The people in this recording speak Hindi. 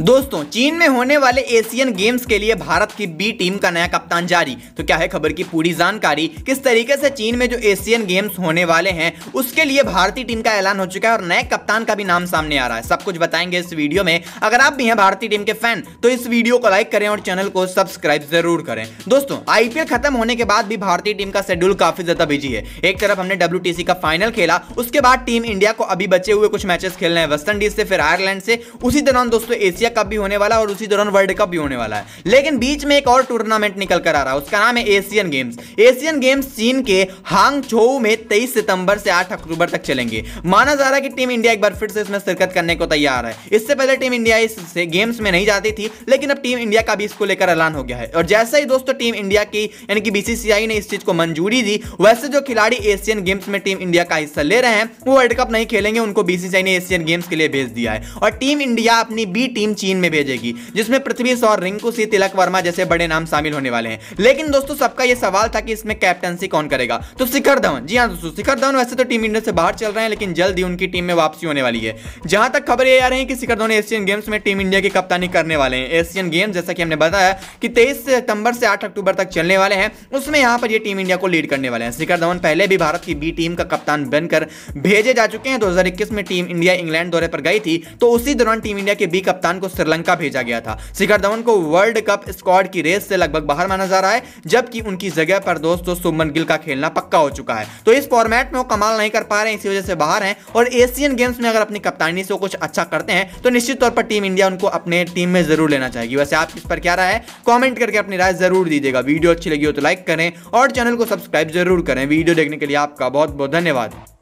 दोस्तों चीन में होने वाले एशियन गेम्स के लिए भारत की बी टीम का नया कप्तान जारी तो क्या है खबर की पूरी जानकारी किस तरीके से चीन में जो एशियन गेम्स होने वाले हैं उसके लिए भारतीय टीम का ऐलान हो चुका है और नए कप्तान का भी नाम सामने आ रहा है सब कुछ बताएंगे इस वीडियो में अगर आप भी हैं भारतीय टीम के फैन तो इस वीडियो को लाइक करें और चैनल को सब्सक्राइब जरूर करें दोस्तों आईपीएल खत्म होने के बाद भी भारतीय टीम का शेड्यूल काफी ज्यादा बिजी है एक तरफ हमने डब्ल्यू का फाइनल खेला उसके बाद टीम इंडिया को अभी बचे हुए कुछ मैचेस खेलने हैं वेस्ट इंडीज से फिर आयरलैंड से उसी दौरान दोस्तों एशिया एशिया कप भी होने वाला है और उसी दौरान वर्ल्ड कप भी होने वाला है लेकिन बीच में एक और टूर्नामेंट निकल कर आ रहा है उसका नाम है एशियन गेम्स एशियन गेम्स चीन के हांग में तेईस सितंबर से आठ अक्टूबर तक चलेंगे माना जा रहा है कि टीम इंडिया एक बार फिर से इसमें शिरकत करने को तैयार है इससे पहले टीम इंडिया इस गेम्स में नहीं जाती थी लेकिन अब टीम इंडिया का भी इसको लेकर ऐलान हो गया है और जैसे ही दोस्तों टीम इंडिया की यानी कि बीसीसीआई ने इस चीज को मंजूरी दी वैसे जो खिलाड़ी एशियन गेम्स में टीम इंडिया का हिस्सा ले रहे हैं वो वर्ल्ड कप नहीं खेलेंगे उनको बीसीसीआई ने एशियन गेम्स के लिए भेज दिया है और टीम इंडिया अपनी बी टीम चीन में भेजेगी जिसमें पृथ्वी सौर रिंकू सिंह तिलक वर्मा जैसे बड़े नाम शामिल होने वाले हैं लेकिन दोस्तों सबका यह सवाल था कि इसमें कैप्टनसी कौन करेगा तो शिखर धवन जी हाँ दोस्तों शिखर धवन वैसे तो टीम इंडिया से बाहर चल रहे हैं लेकिन जल्द ही उनकी टीम में वापसी होने वाली है जहां तक खबर ये आ रही है कि शिखर धवन एशियन गेम्स में टीम इंडिया की कप्तानी करने वाले हैं एशियन गेम्स जैसा कि हमने बताया कि तेईस सितंबर से आठ अक्टूबर तक चलने वाले हैं उसमें यहां पर यह टीम इंडिया को लीड करने वाले हैं शिखर धवन पहले भी भारत की बी टीम का कप्तान बनकर भेजे जा चुके हैं दो में टीम इंडिया इंग्लैंड दौरे पर गई थी तो उसी दौरान टीम इंडिया के बी कप्तान को श्रीलंका भेजा गया था शिखर धवन को वर्ल्ड कप स्क्वाड की रेस से लगभग बाहर माना जा रहा है जबकि उनकी जगह पर दोस्तों सुमन गिल का खेलना पक्का हो चुका है तो इस फॉर्मेट में वो कमाल नहीं कर पा रहे हैं इसी वजह से बाहर हैं और एशियन गेम्स में अगर अपनी कप्तानी से कुछ अच्छा करते हैं तो निश्चित तौर पर टीम इंडिया उनको अपने टीम में जरूर लेना चाहेगी वैसे आप इस पर क्या राय है कॉमेंट करके अपनी राय जरूर दीजिएगा वीडियो अच्छी लगी हो तो लाइक करें और चैनल को सब्सक्राइब जरूर करें वीडियो देखने के लिए आपका बहुत बहुत धन्यवाद